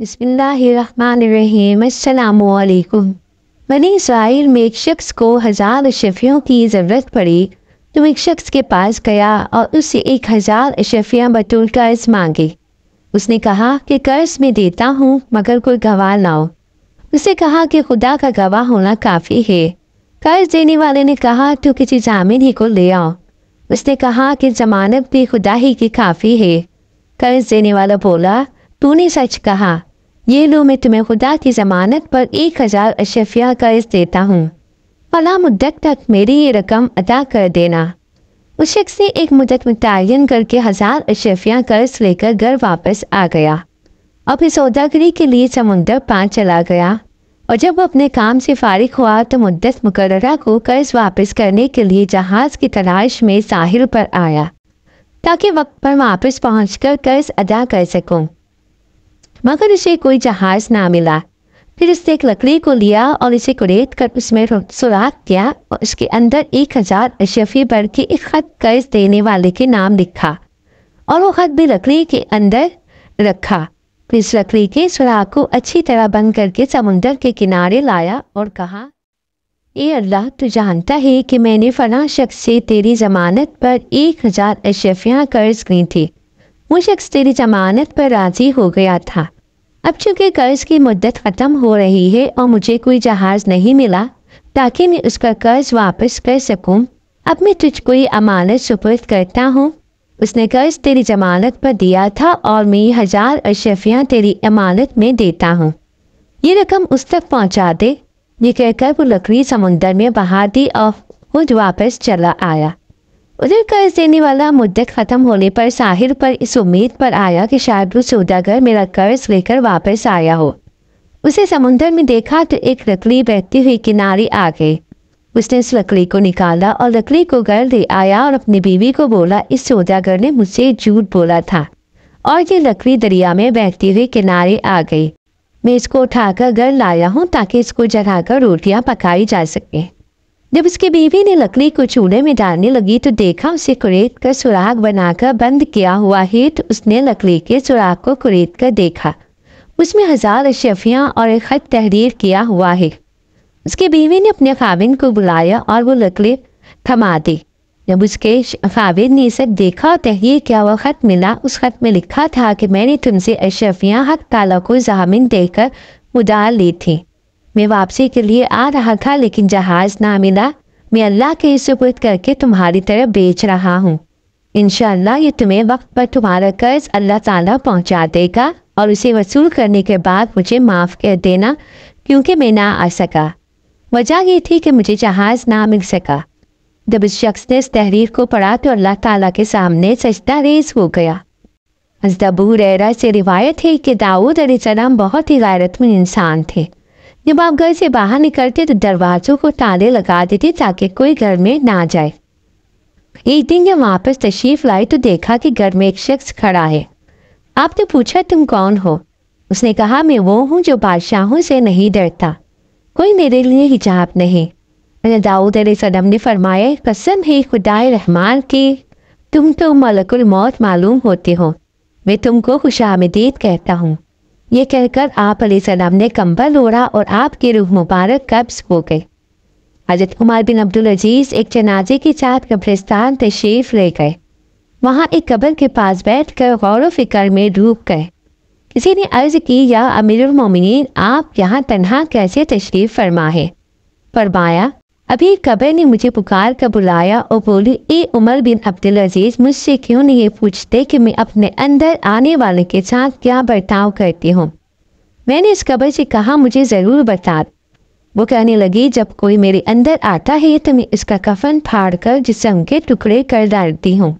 बसमिलकुम बनी इसराइल में एक शख्स को हज़ार अशफियों की ज़रूरत पड़ी तो एक शख्स के पास गया और उससे एक हज़ार अशफिया बतौर कर्ज मांगी उसने कहा कि कर्ज में देता हूँ मगर कोई गवाह लाओ उसे कहा कि खुदा का गवाह होना काफ़ी है कर्ज देने वाले ने कहा तो किसी जामिन ही को ले आओ उसने कहा कि जमानत भी खुदा ही की काफ़ी है कर्ज देने वाला बोला तूने सच कहा ये लो मैं तुम्हें खुदा की जमानत पर एक हज़ार अशफिया कर्ज देता हूँ फला मुद्दत तक मेरी ये रकम अदा कर देना उस शख्स ने एक मुद्दत मुतन करके हज़ार अशफिया कर्ज लेकर घर वापस आ गया और इस सौदागरी के लिए समुंदर पार चला गया और जब वो अपने काम से फारिग हुआ तो मुद्दत मुकर्रा को कर्ज वापस करने के लिए जहाज़ की तलाश में साहिल पर आया ताकि वक्त पर वापस पहुँच कर कर्ज अदा कर सकूँ मगर इसे कोई जहाज ना मिला फिर इसने एक लकड़ी को लिया और इसे कुरेद कर उसमें सुराख किया और इसके अंदर एक हजार अशफी भर के एक खत कर्ज देने वाले के नाम लिखा और वो खत भी लकड़ी के अंदर रखा फिर इस लकड़ी के सुराख को अच्छी तरह बंद करके समुन्दर के किनारे लाया और कहा ए अल्लाह तू जानता है कि मैंने फ़ला शख्स से तेरी ज़मानत पर एक हज़ार अशफियाँ कर्ज की थी वो शख्स तेरी ज़मानत पर राज़ी हो गया था अब चूंकि कर्ज की मुद्दत ख़त्म हो रही है और मुझे कोई जहाज़ नहीं मिला ताकि मैं उसका कर्ज वापस कर सकूं, अब मैं तुझको ये अमानत सुपुर्द करता हूँ उसने कर्ज तेरी जमानत पर दिया था और मैं हजार अशफियाँ तेरी अमानत में देता हूँ ये रकम उस तक पहुँचा दे ये कहकर वो लकड़ी समुंदर में बहा दी और खुद वापस चला आया उधर कर्ज देने वाला मुद्दत खत्म होने पर साहिर पर इस उम्मीद पर आया कि शायद वो सौदागर मेरा कर्ज लेकर वापस आया हो उसे समुन्द्र में देखा तो एक लकड़ी बहती हुई किनारे आ गई उसने उस लकड़ी को निकाला और लकड़ी को घर ले आया और अपनी बीवी को बोला इस सौदागर ने मुझसे झूठ बोला था और ये लकड़ी दरिया में बहती हुई किनारे आ गई मैं इसको उठाकर घर लाया हूँ ताकि इसको जलाकर रोटियाँ पकाई जा सके जब उसके बीवी ने लकड़ी को चूल्हे में डालने लगी तो देखा उसे कुरेद कर सुराग बनाकर बंद किया हुआ है तो उसने लकड़ी के सुराग को कुरेद कर देखा उसमें हजार अशफिया और एक खत तहरीर किया हुआ है उसके बीवी ने अपने खाविन को बुलाया और वो लकड़ी थमा दी जब उसके खाविन ने इसे देखा और तहरीर किया वह ख़त मिला उस खत में लिखा था कि मैंने तुमसे अशफिया हक ताला को जामिन देकर उदार ली थी मैं वापसी के लिए आ रहा था लेकिन जहाज ना मिला मैं अल्लाह के सुपुर्द करके तुम्हारी तरफ बेच रहा हूँ इनशाला ये तुम्हें वक्त पर तुम्हारा कर्ज अल्लाह ताला पहुँचा देगा और उसे वसूल करने के बाद मुझे माफ़ कर देना क्योंकि मैं ना आ सका वजह ये थी कि मुझे जहाज़ ना मिल सका जब इस शख्स ने इस तहरीर को पढ़ा तो अल्लाह ताला के सामने सजदा रेज हो गया अजदबू रेरा से रिवायत है कि दाऊद सलाम बहुत ही गैरतमंद इंसान थे जब आप घर से बाहर निकलते तो दरवाजों को ताले लगा देते ताकि कोई घर में ना जाए एक दिन जब वापस तशरीफ लाई तो देखा कि घर में एक शख्स खड़ा है आपने पूछा तुम कौन हो उसने कहा मैं वो हूँ जो बादशाहों से नहीं डरता कोई मेरे लिए हिजाब नहीं मैंने दाऊद सदम ने फरमाया कसम है खुदाए रहमान की तुम तो मलकुल मौत मालूम होते हो मैं तुमको खुशामदीद कहता हूँ ये कहकर आप सलाम ने कंबल ओढ़ा और आपके रूह मुबारक कब्ज हो गए हजरत उमर बिन अब्दुल अजीज़ एक जनाजे के साथ कब्रिस्तान तशरीफ ले गए वहाँ एक कब्र के पास बैठ कर गौर फिक्र में डूब गए किसी ने अर्ज की या अमीर उमिन आप यहाँ तनहा कैसे तशरीफ़ फरमा है फरमाया अभी कबर ने मुझे पुकार कर बुलाया और बोली ए उमर बिन अब्दुल अजीज़ मुझसे क्यों नहीं पूछते कि मैं अपने अंदर आने वाले के साथ क्या बर्ताव करती हूँ मैंने इस कबर से कहा मुझे ज़रूर बता वो कहने लगी जब कोई मेरे अंदर आता है तो मैं इसका कफन फाड़ कर जिसम के टुकड़े कर डालती हूँ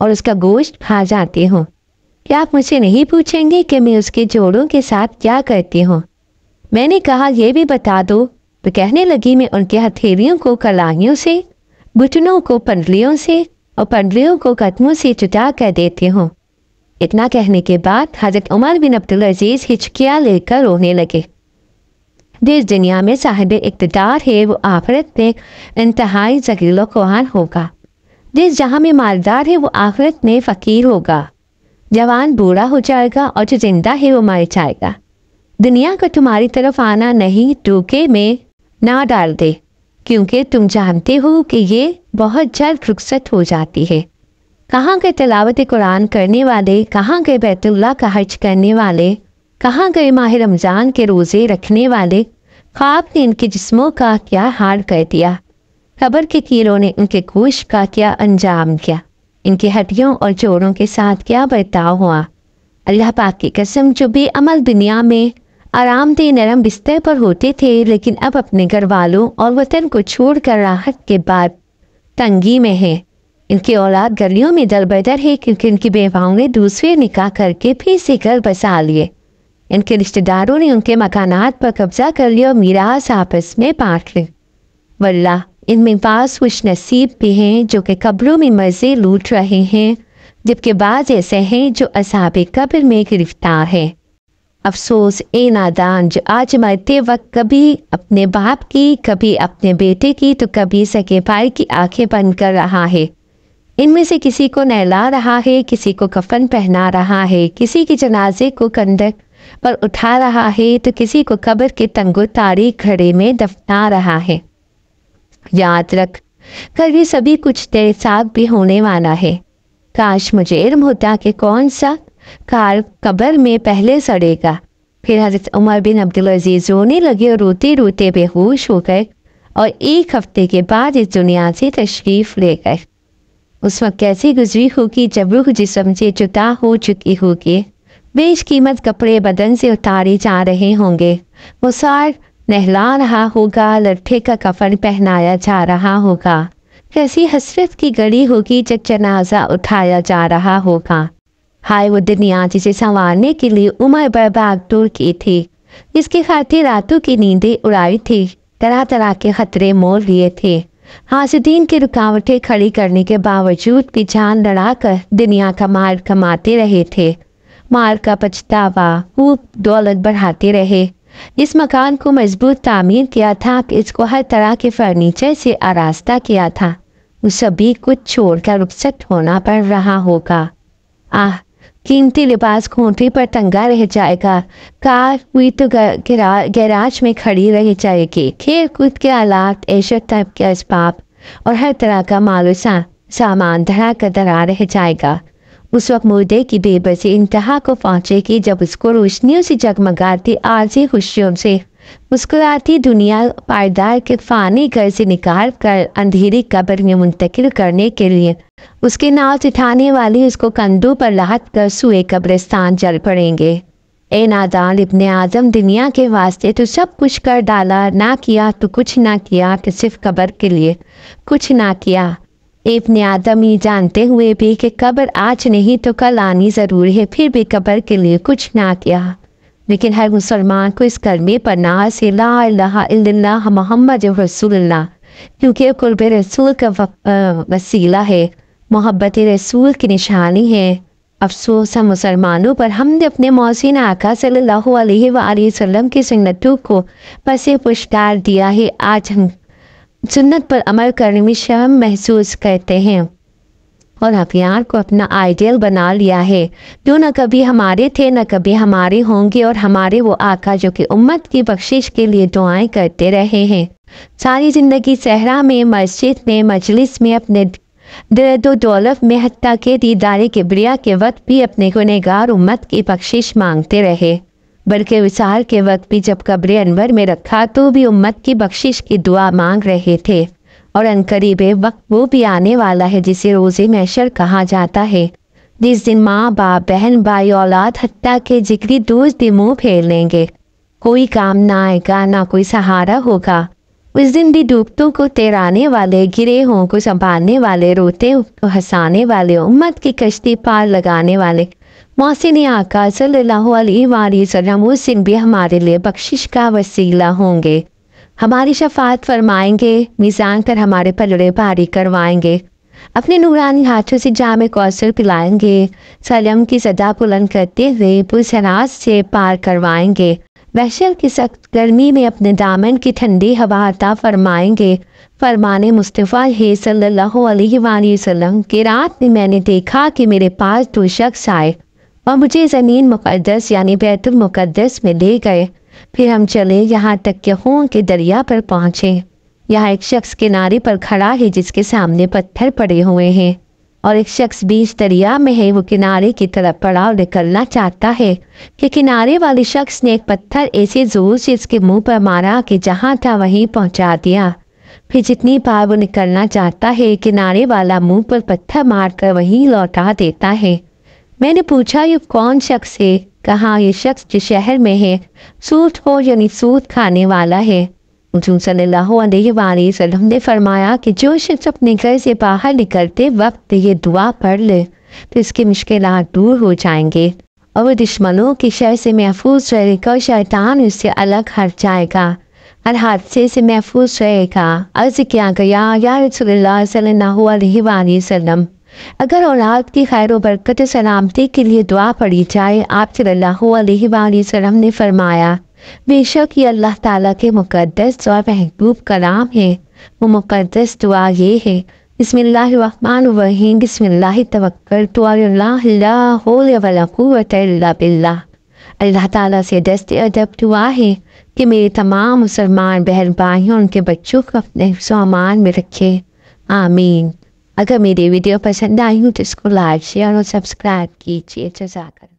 और उसका गोश्त खा जाती हूँ क्या आप मुझसे नहीं पूछेंगे कि मैं उसके जोड़ों के साथ क्या करती हूँ मैंने कहा यह भी बता दो वे कहने लगी मैं उनके हथेलियों को कलाइयों से घुटनों को पंडलियों से और पंडलियों को कदमों से चुटा कर देती हूँ इतना कहने के बाद हजरत उमर बिन अब्दुल अजीज़ हिचकिया लेकर रोने लगे जिस दुनिया में साहिब इकतदार है वो आफरत में इंतहाई जगीलो कुहान होगा जिस जहाँ में मालदार है वो आफरत में फ़कीर होगा जवान बूढ़ा हो जाएगा और जो जिंदा है वो मर जाएगा दुनिया का तुम्हारी तरफ आना नहीं टूके में ना डाल दे क्योंकि तुम जानते हो कि ये बहुत जल्द रुखसत हो जाती है कहाँ गए तलावत कुरान करने वाले कहाँ गए बैतुल्ला का हज करने वाले कहाँ गए माह रमज़ान के रोज़े रखने वाले ख्वाब ने इनके जिस्मों का क्या हार कर दिया खबर के कीड़ों ने उनके कोश का क्या अंजाम किया इनके हड्डियों और जोड़ों के साथ क्या बर्ताव हुआ अल्लाह पाक की कसम जो भी अमल दुनिया में आरामदेह नरम बिस्तर पर होते थे लेकिन अब अपने घर वालों और वतन को छोड़कर राहत के बाद तंगी में है इनकी औलाद गलियों में दर बदर है क्योंकि इनकी बेवाओं ने दूसरे निकाह करके फिर से घर बसा लिए इनके रिश्तेदारों ने उनके मकानात पर कब्जा कर लिया और मीरास आपस में बांट ली वल्ला इनमें पास कुछ नसीब भी हैं जो कि कब्रों में मज़े लूट रहे हैं जबकि बाज ऐसे हैं जो असाब कब्र में गिरफ्तार हैं अफसोस ए नादान जो आज मरते वक्त कभी अपने बाप की कभी अपने बेटे की तो कभी सके भाई की आंखें बंद कर रहा है इनमें से किसी को नहला रहा है किसी को कफन पहना रहा है किसी के जनाजे को कंधक पर उठा रहा है तो किसी को कब्र के तंगो तारी घड़े में दफना रहा है याद रख कर ये सभी कुछ तेरे साथ भी होने वाला है काश मुझे इर्म होता कि कौन सा कार कब्र में पहले सड़ेगा फिर हजरत उमर बिन अब्दुल अजीज़ रोने लगे और रोते रोते बेहोश हो गए और एक हफ्ते के बाद इस दुनिया से तशरीफ़ ले गए उस वक्त कैसी गुजरी होगी जब रुख जिसम से जुदा हो चुकी होगी कीमत कपड़े बदन से उतारे जा रहे होंगे मुसार नहला रहा होगा लट्ठे का कफन पहनाया जा रहा होगा कैसी हसरत की गड़ी होगी जब जनाजा उठाया जा रहा होगा हाय वो दुनिया जिसे संवारने के लिए उम्र पर टूर की थी इसके खातिर रातों की नींदें उड़ाई थी तरह तरह के खतरे मोल लिए थे हासदीन की रुकावटें खड़ी करने के बावजूद भी जान लड़ाकर दुनिया का मार कमाते रहे थे मार का पछतावा वो दौलत बढ़ाते रहे इस मकान को मजबूत तामीर किया था कि इसको हर तरह के फर्नीचर से आरास्ता किया था उस सभी कुछ छोड़कर रुखसत होना पड़ रहा होगा आह कीमती लिबास खूंटी पर टंगा रह जाएगा कार हुई तो गैराज में खड़ी रह जाएगी खेल कूद के आलात ऐश तब के इस्पाप और हर तरह का मालूम सा, सामान धरा कर धरा रह जाएगा उस वक्त मुर्दे की बेबसी इंतहा को पहुंचेगी जब उसको रोशनियों से जगमगाती आलसी खुशियों से मुस्कुराती दुनिया पायदार के फानी घर से निकाल कर अंधेरी कब्र में मुंतकिल करने के लिए उसके नाव चिठाने वाली उसको कंधों पर लाद कर सुए कब्रिस्तान जल पड़ेंगे ए नादान इब्ने आजम दुनिया के वास्ते तो सब कुछ कर डाला ना किया तो कुछ ना किया तो सिर्फ कब्र के लिए कुछ ना किया इबन आदम ये जानते हुए भी कि कब्र आज नहीं तो कल आनी ज़रूर है फिर भी कब्र के लिए कुछ ना किया लेकिन हर मुसलमान को इस कलमे पर नाज से मोहम्मद रसूल क्योंकि कुर्ब रसूल का वसीला है मोहब्बत रसूल की निशानी है अफसोस है मुसलमानों पर हमने अपने मौसिन आका सल्लल्लाहु अलैहि वसल्लम की सुन्नतों को पसे पुरस्कार दिया है आज हम सुन्नत पर अमल करने में शर्म महसूस करते हैं और हथियार को अपना आइडियल बना लिया है जो न कभी हमारे थे न कभी हमारे होंगे और हमारे वो आका जो कि उम्मत की बख्शिश के लिए दुआएं करते रहे हैं सारी ज़िंदगी सहरा में मस्जिद में मजलिस में अपने दौलत में हत्या के दीदारे के ब्रिया के वक्त भी अपने गुनहगार उम्मत की बख्शिश मांगते रहे बल्कि विशाल के वक्त भी जब कब्रे अनवर में रखा तो भी उम्मत की बख्शिश की दुआ मांग रहे थे और अनकरीब वक्त वो भी आने वाला है जिसे रोज़े मैशर कहा जाता है जिस दिन माँ बाप बहन भाई औलाद हत्या के जिक्री दोस्त दि मुँह फेर लेंगे कोई काम ना आएगा ना कोई सहारा होगा उस दिन भी डूबतों को तैराने वाले गिरे हों को संभालने वाले रोते को हंसाने वाले उम्मत की कश्ती पार लगाने वाले मौसिन आका सल्लल्लाहु अलैहि वसल्लम उस दिन भी हमारे लिए बख्शिश का वसीला होंगे हमारी शफात फरमाएंगे मीज़ान पर हमारे पलड़े पारी करवाएंगे अपने नूरानी हाथों से जाम कौसर पिलाएंगे सलम की सदा पुलंद करते हुए पुलसराज से पार करवाएंगे वहशर की सख्त गर्मी में अपने दामन की ठंडी हवा अता फरमाएंगे फरमान मुस्तफ़ा है सल्लल्लाहु अलैहि वसल्लम के रात में मैंने देखा कि मेरे पास दो शख्स आए और मुझे ज़मीन मुकदस यानी बैतुलमक़दस में ले गए फिर हम चले यहाँ तक के हों के दरिया पर पहुँचे यहाँ एक शख्स किनारे पर खड़ा है जिसके सामने पत्थर पड़े हुए हैं और एक शख्स बीच दरिया में है वो किनारे की तरफ पड़ा और निकलना चाहता है कि किनारे वाले शख्स ने एक पत्थर ऐसे जोर से इसके मुंह पर मारा कि जहाँ था वहीं पहुँचा दिया फिर जितनी बार वो निकलना चाहता है किनारे वाला मुंह पर पत्थर मारकर वहीं लौटा देता है मैंने पूछा ये कौन शख्स है कहा ये शख्स जिस शहर में है सूत हो यानी सूत खाने वाला है ने फरमाया कि जो शख्स अपने घर से बाहर निकलते वक्त ये दुआ पढ़ ले तो इसकी मुश्किल दूर हो जाएंगे और वो दुश्मनों के शहर से महफूज रहेगा और शैतान उससे अलग हट जाएगा हर हादसे से महफूज रहेगा अर्ज किया गया या रसोल्ला अगर औलाद की खैर बरकत सलामती के लिए दुआ पड़ी जाए आप सल्लल्लाहु ने फरमाया बेशक ये अल्लाह ताला के मुकद्दस और महबूब कलाम है वो मुकद्दस दुआ ये है अल्लाह ताला से दस्त अदब दुआ है कि मेरे तमाम मुसलमान बहन भाइयों उनके बच्चों को अपने सामान में रखे आमीन अगर मेरी वीडियो पसंद आई हो तो इसको लाइक शेयर और सब्सक्राइब कीजिए जजाकर